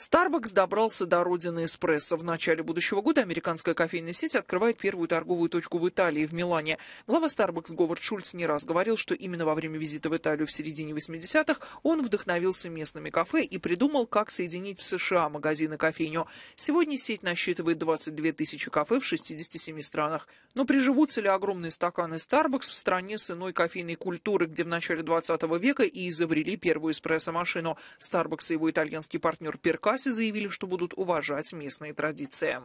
Starbucks добрался до родины эспрессо. В начале будущего года американская кофейная сеть открывает первую торговую точку в Италии, в Милане. Глава Starbucks Говард Шульц не раз говорил, что именно во время визита в Италию в середине 80-х он вдохновился местными кафе и придумал, как соединить в США магазины и кофейню. Сегодня сеть насчитывает 22 тысячи кафе в 67 странах. Но приживутся ли огромные стаканы Starbucks в стране с иной кофейной культуры, где в начале 20 века и изобрели первую эспрессо-машину? Starbucks и его итальянский партнер Перка Черкасе заявили, что будут уважать местные традиции.